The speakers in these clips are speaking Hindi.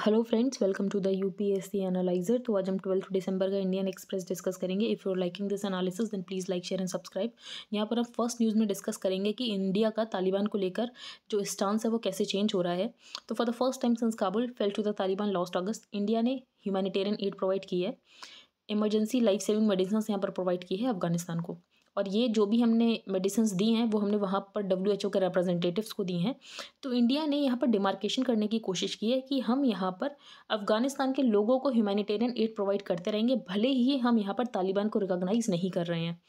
Hello friends welcome to the UPSC analyser तो आज हम ट्वेल्थ दिसंबर का इंडियन एक्सप्रेस डिस्कस करेंगे if you liking this analysis then please like share and subscribe यहाँ पर हम फर्स्ट न्यूज़ में डिस्कस करेंगे कि इंडिया का तालिबान को लेकर जो स्टांस है वो कैसे चेंज हो रहा है तो for the first time since Kabul fell to the Taliban last August India ने ह्यूमैनिटेरियन एड प्रोवाइड की है इमरजेंसी लाइफ सेविंग मेडिसिन यहाँ पर प्रोवाइड की है अफगानिस्तान को और ये जो भी हमने मेडिसिन दी हैं वो हमने वहाँ पर डब्ल्यू के रिप्रेजेंटेटिव्स को दी हैं तो इंडिया ने यहाँ पर डिमार्केशन करने की कोशिश की है कि हम यहाँ पर अफ़गानिस्तान के लोगों को ह्यूमैनिटेरियन एड प्रोवाइड करते रहेंगे भले ही हम यहाँ पर तालिबान को रिकॉग्नाइज़ नहीं कर रहे हैं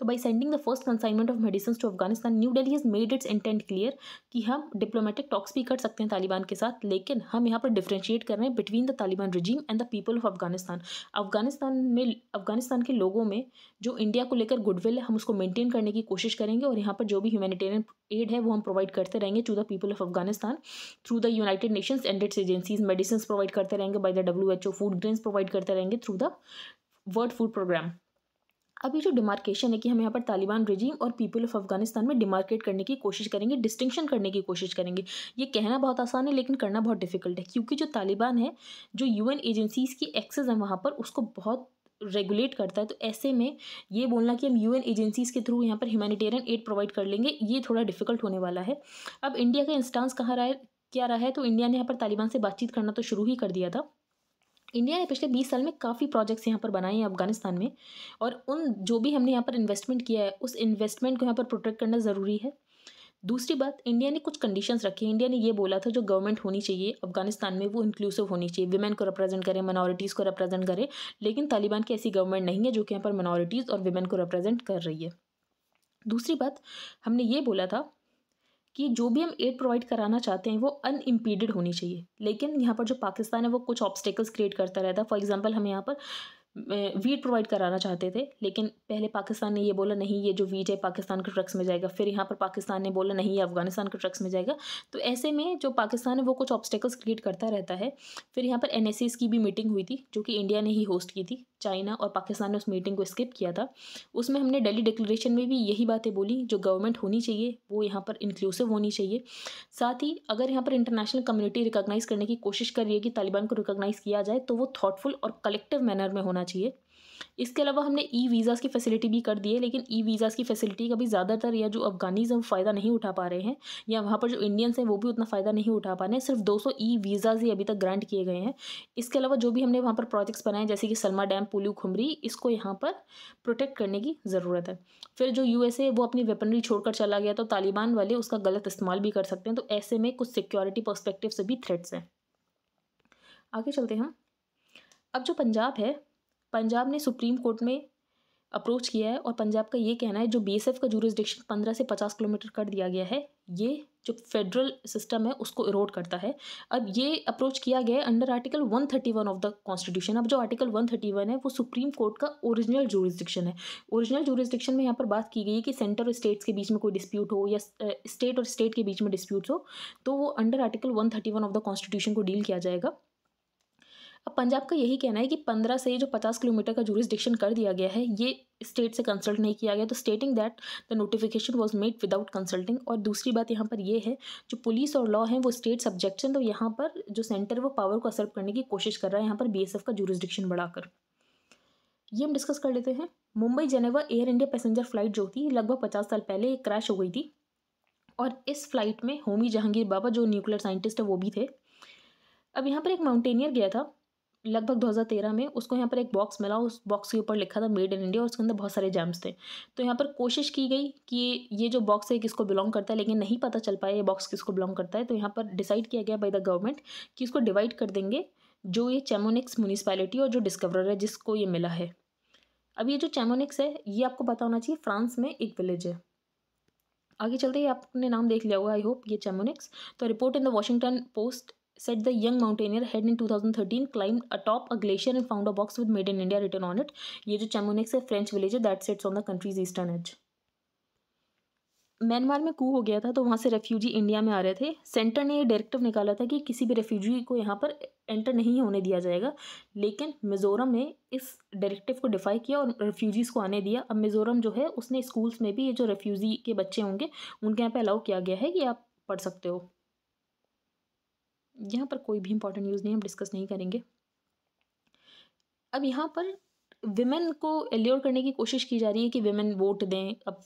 तो by sending the first consignment of medicine to Afghanistan New Delhi has made its intent clear कि हम डिप्लोमेटिक टॉक्स भी कर सकते हैं तालिबान के साथ लेकिन हम यहाँ पर डिफ्रेंशिएट कर रहे हैं between the Taliban regime and the people of Afghanistan Afghanistan में अफगानिस्तान के लोगों में जो इंडिया को लेकर गुडविल है हम उसको मेनटेन करने की कोशिश करेंगे और यहाँ पर जो भी ह्यूमैनिटेरियन एड है वो हम प्रोवाइड करते रहेंगे to the people of Afghanistan through the United Nations and its agencies medicine provide करते रहेंगे by the W H O food grains provide करते रहेंगे through the World Food Programme अब ये जो डिमार्केशन है कि हम यहाँ पर तालिबान रजीम और पीपल ऑफ अफगानिस्तान में डिमार्केट करने की कोशिश करेंगे डिस्टिंक्शन करने की कोशिश करेंगे ये कहना बहुत आसान है लेकिन करना बहुत डिफिकल्ट है क्योंकि जो तालिबान है जो यूएन एजेंसीज़ की एक्सेस है वहाँ पर उसको बहुत रेगुलेट करता है तो ऐसे में ये बोलना कि हम यूएन एजेंसीज़ के थ्रू यहाँ पर ह्यूमैनिटेरियन एड प्रोवाइड कर लेंगे ये थोड़ा डिफिकल्ट होने वाला है अब इंडिया का इंस्टांस कहाँ रहा है क्या रहा है तो इंडिया ने यहाँ पर तालिबान से बातचीत करना तो शुरू ही कर दिया था इंडिया ने पिछले बीस साल में काफ़ी प्रोजेक्ट्स यहाँ पर बनाए हैं अफगानिस्तान में और उन जो भी हमने यहाँ पर इन्वेस्टमेंट किया है उस इन्वेस्टमेंट को यहाँ पर प्रोटेक्ट करना ज़रूरी है दूसरी बात इंडिया ने कुछ कंडीशंस रखी है इंडिया ने ये बोला था जो गवर्नमेंट होनी चाहिए अफगानिस्तान में वो इंक्लूसिव होनी चाहिए वुमेन को रिप्रेजेंट करें माइनॉरिटीज़ को रिप्रेजेंट करें लेकिन तालिबान की ऐसी गवर्नमेंट नहीं है जो कि यहाँ पर माइनॉरिटीज़ और वुमेन को रिप्रेजेंट कर रही है दूसरी बात हमने ये बोला था कि जो भी हम एड प्रोवाइड कराना चाहते हैं वो अनइम्पीडेड होनी चाहिए लेकिन यहाँ पर जो पाकिस्तान है वो कुछ ऑब्स्टेकल्स क्रिएट करता रहता है फॉर एग्जाम्पल हम यहाँ पर वीट प्रोवाइड कराना चाहते थे लेकिन पहले पाकिस्तान ने ये बोला नहीं ये जो वीट है पाकिस्तान के ट्रक्स में जाएगा फिर यहाँ पर पाकिस्तान ने बोला नहीं ये अफगानिस्तान के ट्रक्स में जाएगा तो ऐसे में जो पाकिस्तान है वो कुछ ऑब्स्टेकल्स क्रिएट करता रहता है फिर यहाँ पर एन की भी मीटिंग हुई थी जो कि इंडिया ने ही होस्ट की थी चाइना और पाकिस्तान ने उस मीटिंग को स्किप किया था उसमें हमने डेली डिक्लेशन में भी यही बातें बोली जो गवर्नमेंट होनी चाहिए वो यहाँ पर इंक्लूसिव होनी चाहिए साथ ही अगर यहाँ पर इंटरनेशनल कम्युनिटी रिकॉग्नाइज करने की कोशिश कर रही है कि तालिबान को रिकॉग्नाइज किया जाए तो वो थाटफुल और कलेक्टिव मैनर में होना चाहिए इसके अलावा हमने ई वीज़ाज़ की फैसिलिटी भी कर दी है लेकिन ई वीज़ाज़ की फैसिलिटी का भी ज़्यादातर या जो अफगानीज़ फ़ायदा नहीं उठा पा रहे हैं या वहाँ पर जो इंडियंस हैं वो भी उतना फ़ायदा नहीं उठा पा रहे हैं सिर्फ 200 ई वीज़ाज़ ही अभी तक ग्रांट किए गए हैं इसके अलावा जो भी हमने वहाँ पर प्रोजेक्ट्स बनाए जैसे कि सलमा डैम पुलू खुमरी इसको यहाँ पर प्रोटेक्ट करने की ज़रूरत है फिर जो यू वो अपनी वेपनरी छोड़कर चला गया तो तालिबान वाले उसका गलत इस्तेमाल भी कर सकते हैं तो ऐसे में कुछ सिक्योरिटी परस्पेक्टिव से भी थ्रेट्स हैं आगे चलते हैं अब जो पंजाब है पंजाब ने सुप्रीम कोर्ट में अप्रोच किया है और पंजाब का ये कहना है जो बी का जूरिस्डिक्शन पंद्रह से पचास किलोमीटर कर दिया गया है ये जो फेडरल सिस्टम है उसको इरोड करता है अब ये अप्रोच किया गया है under article 131 of the constitution अब जो आर्टिकल 131 है वो सुप्रीम कोर्ट का ओरिजिनल जोरिस्डिक्शन है ओरिजिनल जोरिस्डिक्शन में यहाँ पर बात की गई है कि सेंटर और स्टेट्स के बीच में कोई डिस्प्यूट हो या स्टेट और स्टेट के बीच में डिस्प्यूट हो तो वो under article one of the constitution को डील किया जाएगा अब पंजाब का यही कहना है कि पंद्रह से जो पचास किलोमीटर का जूरिस्डिक्शन कर दिया गया है ये स्टेट से कंसल्ट नहीं किया गया तो stating that the notification was made without consulting और दूसरी बात यहाँ पर ये है जो पुलिस और लॉ है वो स्टेट सब्जेक्ट हैं तो यहाँ पर जो सेंटर वो पावर को असर करने की कोशिश कर रहा है यहाँ पर बी का जूरिस्डिक्शन बढ़ाकर ये हम डिस्कस कर लेते हैं Mumbai Geneva Air India passenger flight जो थी लगभग पचास साल पहले एक क्रैश हो गई थी और इस फ्लाइट में होमी जहांगीर बाबा जो न्यूक्लियर साइंटिस्ट है वो भी थे अब यहाँ पर एक माउंटेनियर गया था लगभग 2013 में उसको यहाँ पर एक बॉक्स मिला उस बॉक्स के ऊपर लिखा था मेड इन इंडिया और उसके अंदर बहुत सारे जैम्स थे तो यहाँ पर कोशिश की गई कि ये जो बॉक्स है किसको बिलोंग करता है लेकिन नहीं पता चल पाया ये बॉक्स किसको बिलोंग करता है तो यहाँ पर डिसाइड किया गया बाई द गवर्नमेंट कि इसको डिवाइड कर देंगे जो ये चेमोनिक्स म्यूनिसपैलिटी और जो डिस्कवरर है जिसको ये मिला है अब ये जो चेमोनिक्स है ये आपको पता होना चाहिए फ्रांस में एक विलेज है आगे चलते ही आपने नाम देख लिया होगा आई होप ये चेमोनिक्स तो report in the Washington Post said the young mountaineer had in 2013 climbed atop a glacier and found a box with made in India written on it. ये जो चैमोनिक्स है फ्रेंच विलेज है that sets on the countries eastern edge Myanmar में कू हो गया था तो वहाँ से रेफ्यूजी इंडिया में आ रहे थे सेंटर ने ये डायरेक्टिव निकाला था कि किसी भी रेफ्यूजी को यहाँ पर एंटर नहीं होने दिया जाएगा लेकिन मिज़ोरम ने इस डायरेक्टिव को डिफाई किया और रेफ्यूजीज़ को आने दिया अब मिज़ोरम जो है उसने स्कूल्स में भी ये जो रेफ्यूज़ी के बच्चे होंगे उनके यहाँ पर अलाउ किया गया है कि आप पढ़ सकते हो यहाँ पर कोई भी इंपॉर्टेंट न्यूज़ नहीं हम डिस्कस नहीं करेंगे अब यहाँ पर विमेन को एल्योर करने की कोशिश की जा रही है कि विमेन वोट दें अब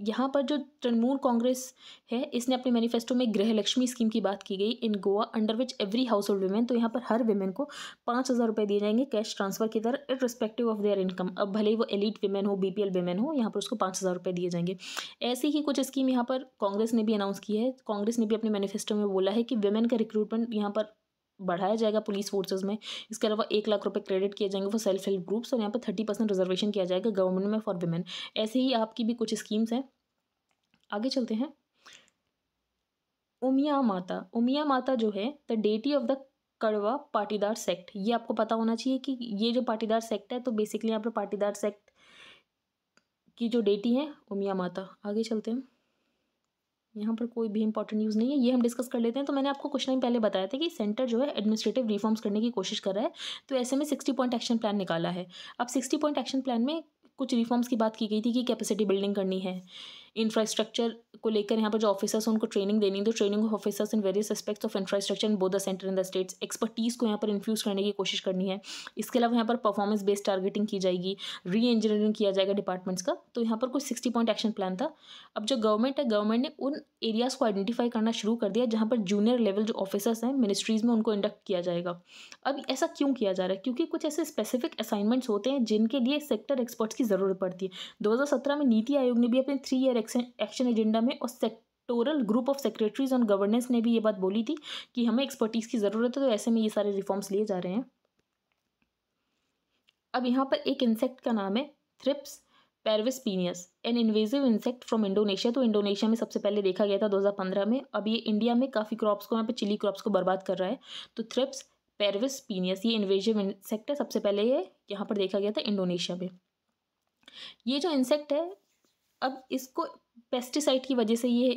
यहाँ पर जो तृणमूल कांग्रेस है इसने अपने मैनिफेस्टो में गृह लक्ष्मी स्कीम की बात की गई in Goa under which every household women तो यहाँ पर हर वुमेन को पाँच हज़ार रुपये दिए जाएंगे कैश ट्रांसफर की तरह रिस्पेक्टिव ऑफ देयर इनकम अब भले ही वो एलिट वुमेन हो बीपीएल वुमेन हो यहाँ पर उसको पाँच हज़ार रुपये दिए जाएंगे ऐसी ही कुछ स्कीम यहाँ पर कांग्रेस ने भी अनाउंस की है कांग्रेस ने भी अपने मैनिफेस्टो में बोला है कि वुमेन का रिक्रूटमेंट यहाँ पर बढ़ाया जाएगा पुलिस फोर्सेज में इसके अलावा एक लाख रुपये क्रेडिट किए जाएंगे फॉर सेल्फ हेल्प ग्रुप्स और यहाँ पर थर्टी परसेंट रिजर्वेशन किया जाएगा गवर्नमेंट में फॉर वुमेन ऐसे ही आपकी भी कुछ स्कीम्स हैं आगे चलते हैं उमिया माता उमिया माता जो है द डेटी ऑफ द कड़वा पाटीदार सेक्ट ये आपको पता होना चाहिए कि ये जो पाटीदार सेक्ट है तो बेसिकली यहाँ पर पाटीदार सेक्ट की जो डेटी है उमिया माता आगे चलते हैं यहाँ पर कोई भी इंपॉर्टेंट न्यूज़ नहीं है ये हम डिस्कस कर लेते हैं तो मैंने आपको कुछ टाइम पहले बताया था कि सेंटर जो है एडमिनिस्ट्रेटिव रिफॉर्म्स करने की कोशिश कर रहा है तो ऐसे में सिक्सटी पॉइंट एक्शन प्लान निकाला है अब सिक्सटी पॉइंट एक्शन प्लान में कुछ रिफॉर्म्स की बात की गई थी कि कैपेसिटी बिल्डिंग करनी है इंफ्रास्ट्रक्चर को लेकर यहाँ पर जो ऑफिसर्स उनको ट्रेनिंग देनी तो training of officers in various aspects of infrastructure in both the centre in the states expertise को यहाँ पर इन्फ्यूज़ करने की कोशिश करनी है इसके अलावा यहाँ पर परफॉर्मेंस बेस्ड टारगेटिंग की जाएगी री इंजीनियरिंग किया जाएगा डिपार्टमेंट्स का तो यहाँ पर कुछ सिक्सटी पॉइंट एक्शन प्लान था अब जो गवर्नमेंट है गवर्नमेंट ने उन एरियाज़ को आइडेंटिफाई करना शुरू कर दिया जहाँ पर जूनियर लेवल जो ऑफिसर्स हैं मिनिस्ट्रीज़ में उनको इंडक्ट किया जाएगा अब ऐसा क्यों किया जा रहा है क्योंकि कुछ ऐसे स्पेसिफिक असाइनमेंट्स होते हैं जिनके लिए सेक्टर एक्सपर्ट्स की ज़रूरत पड़ती है दो में नीति आयोग ने भी अपने थ्री ईयर एक्शन एजेंडा में और sectoral group of secretaries on governance ने भी ये बात बोली थी कि हमें एक्सपर्टीज़ की ज़रूरत है तो ऐसे में ये सारे रिफॉर्म्स लिए जा रहे हैं अब यहाँ पर एक इंसेक्ट का नाम है thrips parvispinus an invasive insect from Indonesia तो इंडोनेशिया में सबसे पहले देखा गया था 2015 में अब ये इंडिया में काफ़ी क्रॉप्स को यहाँ पे चिली क्रॉप्स को बर्बाद कर रहा है तो थ्रिप्स पेरविस पीनियस ये इन्वेजिव इंसेक्ट है सबसे पहले ये यहाँ पर देखा गया था इंडोनेशिया में ये जो इंसेक्ट है अब इसको पेस्टिसाइड की वजह से ये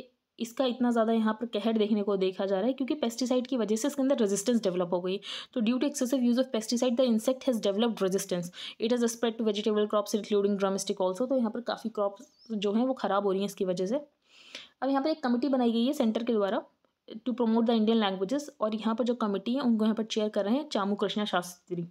इसका इतना ज़्यादा यहाँ पर कहर देखने को देखा जा रहा है क्योंकि पेस्टिसाइड की वजह से इसके अंदर रेजिस्टेंस डेवलप हो गई तो due to excessive use of pesticide the insect has developed resistance it has spread to vegetable crops including domestic also तो यहाँ पर काफ़ी क्रॉप जो हैं वो ख़राब हो रही हैं इसकी वजह से अब यहाँ पर एक कमेटी बनाई गई है सेंटर के द्वारा to promote the Indian languages और यहाँ पर जो कमेटी है उनको यहाँ पर चेयर कर रहे हैं चामू कृष्णा शास्त्री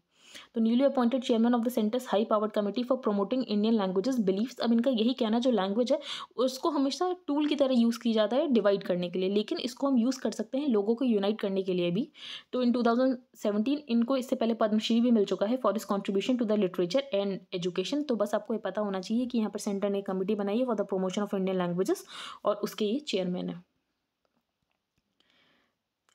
तो newly appointed chairman of the centre's high power committee for promoting Indian languages believes अब इनका यही कहना जो लैंग्वेज है उसको हमेशा टूल की तरह यूज़ किया जाता है डिवाइड करने के लिए लेकिन इसको हम यूज़ कर सकते हैं लोगों को यूनाइट करने के लिए भी तो इन टू इनको इससे पहले पद्मश्री भी मिल चुका है for his contribution to the literature and education तो बस आपको ये पता होना चाहिए कि यहाँ पर सेंटर ने कमेटी बनाई है for the promotion of Indian languages और उसके ये चेयरमैन है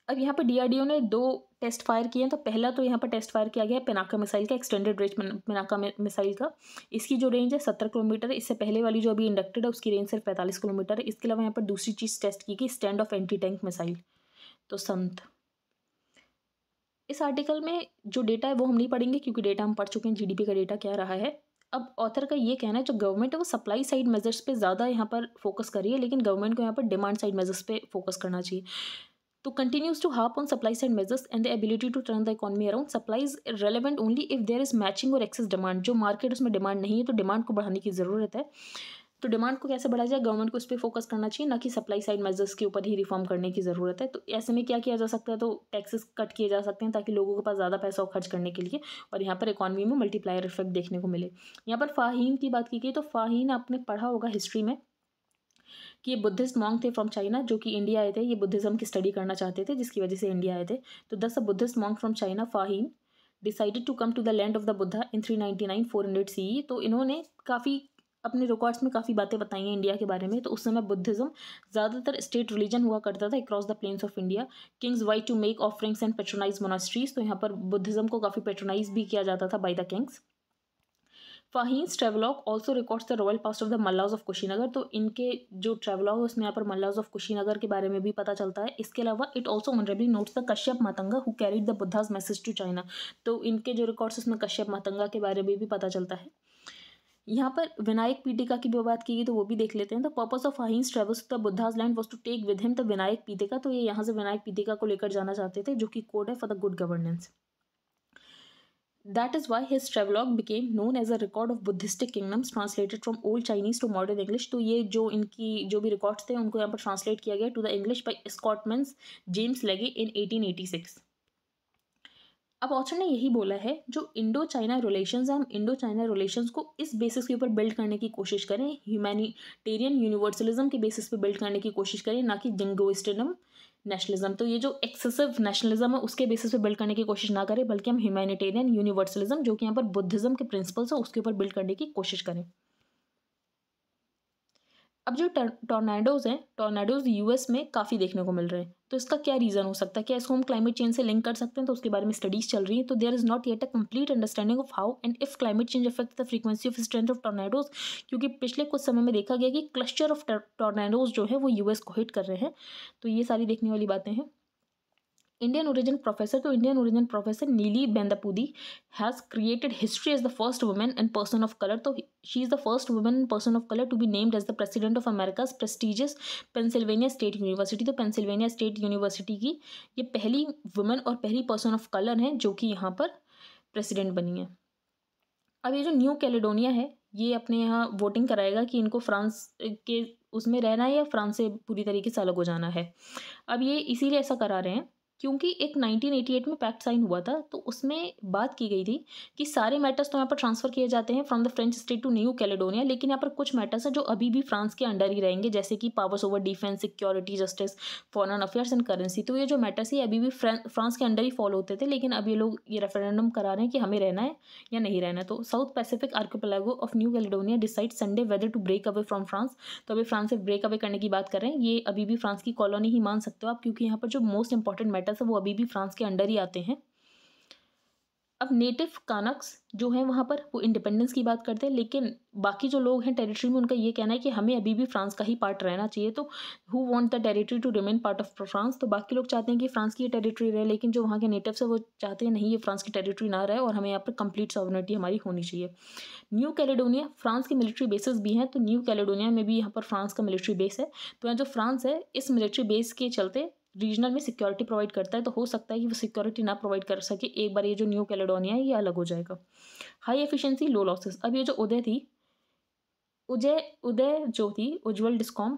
अब यहाँ पर डी ने दो टेस्ट फायर किए हैं तो पहला तो यहाँ पर टेस्ट फायर किया गया है पिनाका मिसाइल का एक्सटेंडेड रेंज पिनाका मिसाइल का इसकी जो रेंज है सत्तर किलोमीटर है इससे पहले वाली जो अभी इंडक्टेड है उसकी रेंज सिर्फ पैंतालीस किलोमीटर है इसके अलावा यहाँ पर दूसरी चीज़ टेस्ट की गई stand off anti tank missile तो संत इस आर्टिकल में जो डेटा है वो हम नहीं पढ़ेंगे क्योंकि डेटा हम पढ़ चुके हैं जीडीपी का डेटा क्या रहा है अब ऑथर का ये कहना है जो गवर्नमेंट है वो सप्लाई साइड मेजर्स पे ज़्यादा यहाँ पर फोकस कर रही है लेकिन गवर्नमेंट को यहाँ पर डिमांड साइड मेजर्स पे फोकस करना चाहिए तो continues to harp on supply side measures and the एबिलिटी टू टर्न द economy around supply is relevant only if there is matching और एक्सेस डिमांड जो मार्केट उसमें डिमांड नहीं है तो डिमांड को बढ़ाने की ज़रूरत है तो डिमांड को कैसे बढ़ाया जाए गवर्नमेंट को इस पर फोकस करना चाहिए ना कि सप्लाई साइड मेजर्स के ऊपर ही रिफॉर्म करने की ज़रूरत है तो ऐसे में क्या किया जा सकता है तो टैक्सेस कट किए जा सकते हैं ताकि लोगों के पास ज़्यादा पैसा खर्च करने के लिए और यहाँ पर इकॉनमी में मल्टीप्लायर इफेक्ट देखने को मिले यहाँ पर फ़ाहीन की बात की गई तो फ़ाहीन आपने पढ़ा होगा हिस्ट्री में कि ये बुद्धिस्ट मॉन्ग थे फ्रॉम चाइना जो कि इंडिया आए थे ये बुद्धिज़्म की स्टडी करना चाहते थे जिसकी वजह से इंडिया आए थे तो thus a Buddhist monk from China Fa Hien decided to come to the land of the Buddha in three ninety nine four hundred C तो इन्होंने काफ़ी अपने रिकॉर्ड्स में काफ़ी बातें बताई हैं इंडिया के बारे में तो उस समय बुद्धिज्म ज़्यादातर स्टेट रिलीजन हुआ करता था across the plains of India kings vie to make offerings and patronise monasteries तो यहाँ पर बुद्धिज्म को काफ़ी पेट्रोनाइज भी किया जाता था by the kings Fa Hien's travelogue also records the royal past of the Mallas of Kushinagar तो इनके जो ट्रेवलॉग है उसमें यहाँ पर मल्लाज ऑफ कुशीनगर के बारे में भी पता चलता है इसके अलावा it also honourably notes the Kashyapa Matanga who carried the Buddha's message to China तो इनके जो रिकॉर्ड्स उसमें कश्यप मातंगा के बारे में भी पता चलता है यहाँ पर विनायक पीटिका की भी बात की गई तो वो भी देख लेते हैं the purpose of his travels the Buddha's land was to take with him the Vinaya Pitaka तो ये यहाँ से विनायक पीटिका को लेकर जाना चाहते थे जो कि कोड है for the good governance That is why his travelogue became known as a record of Buddhistic kingdoms translated from old Chinese to modern English. तो ये जो इनकी जो भी रिकॉर्ड्स थे उनको यहाँ पर ट्रांसलेट किया गया to the English by Scotsman James Legge in 1886. अब ऑथर ने यही बोला है जो इंडो चाइना रिलेशंस हैं हम इंडो चाइना रिलेशंस को इस बेसिस के ऊपर बिल्ड करने की कोशिश करें ह्यूमैनिटेरियन यूनिवर्सलिज्म के बेसिस पे बिल्ड करने की कोशिश करें ना कि जंगोइस्टिज्म नेशनलिज्म तो ये जो एक्सेसिव नेशनलिज्म है उसके बेसिस पे बिल्ड करने की कोशिश ना करें बल्कि हम ह्यूमैनिटेरियन यूनिवर्सलिज्म जो कि यहाँ पर बुद्धिज्म के प्रिंसिपल्स हैं उसके ऊपर बिल्ड करने की कोशिश करें अब जो टोर्नाडोज़ हैं टोर्नाडोज़ यूएस में काफ़ी देखने को मिल रहे हैं तो इसका क्या रीज़न हो सकता है क्या इसको हम क्लाइमेट चेंज से लिंक कर सकते हैं तो उसके बारे में स्टडीज़ चल रही है तो there is not yet a complete understanding of how and if climate change affect the frequency of strength of tornadoes क्योंकि पिछले कुछ समय में देखा गया कि क्लस्टर ऑफ टोर्नाडोज जो है वो यूएस को हिट कर रहे हैं तो ये सारी देखने वाली बातें हैं Indian origin professor to Indian origin professor Neeli Bandapudi has created history as the first woman and person of color. So she is the first woman and person of color to be named as the president of America's prestigious Pennsylvania State University. तो पेंसिल्वेनिया स्टेट यूनिवर्सिटी की ये पहली वुमेन और पहली पर्सन ऑफ कलर हैं जो कि यहाँ पर प्रेसिडेंट बनी है अब ये जो न्यू कैलेडोनिया है ये अपने यहाँ वोटिंग कराएगा कि इनको फ्रांस के उसमें रहना है या फ्रांस से पूरी तरीके से अलग हो जाना है अब ये इसीलिए ऐसा करा रहे हैं क्योंकि एक 1988 में पैक्ट साइन हुआ था तो उसमें बात की गई थी कि सारे मैटर्स तो यहाँ पर ट्रांसफ़र किए जाते हैं from the French state to New Caledonia लेकिन यहाँ पर कुछ मैटर्स हैं जो अभी भी फ्रांस के अंडर ही रहेंगे जैसे कि powers over defence security justice foreign affairs and currency तो ये जो मैटर्स है अभी भी फ्रांस के अंडर ही फॉलो होते थे लेकिन अब ये लोग ये रेफरेंडम करा रहे हैं कि हमें रहना है या नहीं रहना है तो South Pacific archipelago of New Caledonia decide Sunday whether to break away from France तो अभी फ्रांस से ब्रेक अवे करने की बात कर रहे हैं ये अभी भी फ्रांस की कॉलोनी ही मान सकते हो आप क्योंकि यहाँ पर जो मोस्ट इंपॉर्टेंट मैटर कैंपस है वो अभी भी फ्रांस के अंडर ही आते हैं अब नेटिव कानक्स जो हैं वहाँ पर वो इंडिपेंडेंस की बात करते हैं लेकिन बाकी जो लोग हैं टेरिटरी में उनका ये कहना है कि हमें अभी भी फ्रांस का ही पार्ट रहना चाहिए तो who want the territory to remain part of France तो बाकी लोग चाहते हैं कि फ्रांस की टेरिटरी रहे लेकिन जो वहाँ के नेटिव्स है वो चाहते हैं नहीं ये फ्रांस की टेरिटरी ना रहे और हमें यहाँ पर कंप्लीट सॉवर्निटी हमारी होनी चाहिए न्यू कैलेडोनिया फ्रांस के मिलिट्री बेसिस भी हैं तो न्यू कैलेडोनिया में भी यहाँ पर फ्रांस का मिलिट्री बेस है तो यहाँ जो फ्रांस है इस मिलिट्री बेस के चलते रीजनल में सिक्योरिटी प्रोवाइड करता है तो हो सकता है कि वो सिक्योरिटी ना प्रोवाइड कर सके एक बार ये जो न्यू कैलेडोनिया है ये अलग हो जाएगा हाई एफिशिएंसी लो लॉसेस अब ये जो उदय थी उदय उदय जो थी उज्ज्वल डिस्कॉम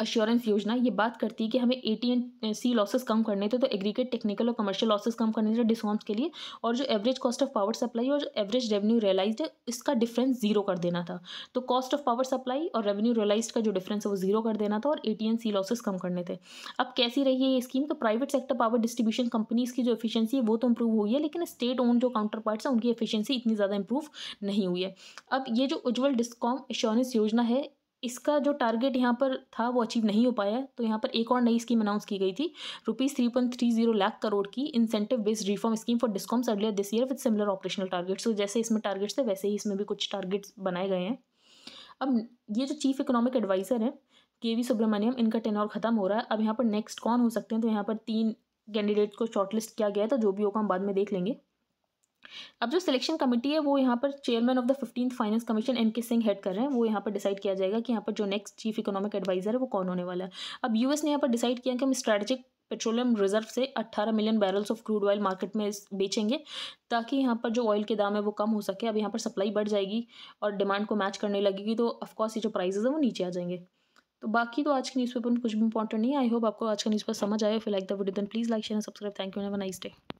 अश्योरेंस योजना ये बात करती है कि हमें A T and C losses कम करने थे तो एग्रीगेट टेक्निकल और कमर्शियल लॉसेस कम करने थे डिस्काउंट्स के लिए और जो average cost of power supply और एवरेज रेवेन्यू रियलाइज है इसका डिफरेंस जीरो कर देना था तो कॉस्ट ऑफ पावर सप्लाई और रेवेन्यू रियलाइज का जो डिफरेंस है वो जीरो कर देना था और A T and C losses कम करने थे अब कैसी रही है ये स्कीम तो private sector power distribution companies की जो एफिशिएंसी है वो तो इंप्रूव हुई है लेकिन स्टेट ओन जो काउंटर पार्ट्स हैं उनकी एफिशिएंसी इतनी ज़्यादा इंप्रूव नहीं हुई है अब ये जो उज्ज्वल डिस्कॉम एश्योरेंस योजना है इसका जो टारगेट यहाँ पर था वो अचीव नहीं हो पाया तो यहाँ पर एक और नई स्कीम अनाउंस की गई थी rupees three point three zero lakh crore की incentive based reform scheme for discoms earlier this year with similar operational targets तो जैसे इसमें टारगेट्स थे वैसे ही इसमें भी कुछ टारगेट्स बनाए गए हैं अब ये जो चीफ इकोनॉमिक एडवाइज़र है के वी सुब्रमण्यम इनका टेनोर ख़त्म हो रहा है अब यहाँ पर नेक्स्ट कौन हो सकते हैं तो यहाँ पर तीन कैंडिडेट को शॉर्टलिस्ट किया गया है तो जो भी होगा हम बाद में देख लेंगे अब जो सिलेक्शन कमेटी है वो यहाँ पर chairman of the fifteen finance commission M K Singh head कर रहे हैं वो यहाँ पर डिसाइड किया जाएगा कि यहाँ पर जो नेक्स्ट चीफ इकोनॉमिक एडवाइजर है वो कौन होने वाला है अब यूएस ने यहाँ पर डिसाइड किया कि हम स्ट्रैटेजिक पेट्रोलियम रिजर्व से अट्ठारह million barrels of crude oil market में बेचेंगे ताकि यहाँ पर जो ऑयल के दाम है वो कम हो सके अब यहाँ पर सप्लाई बढ़ जाएगी और डिमांड को मैच करने लगेगी तो ऑफकोर्स ये जो प्राइजेज है वो नीचे आ जाएंगे तो बाकी तो आज के न्यूज़पेपर में कुछ भी इंपॉर्टेंट नहीं आई होप आपको आज का न्यूज़पेपर समझ आया फिर like the video then please like share subscribe thank you nice day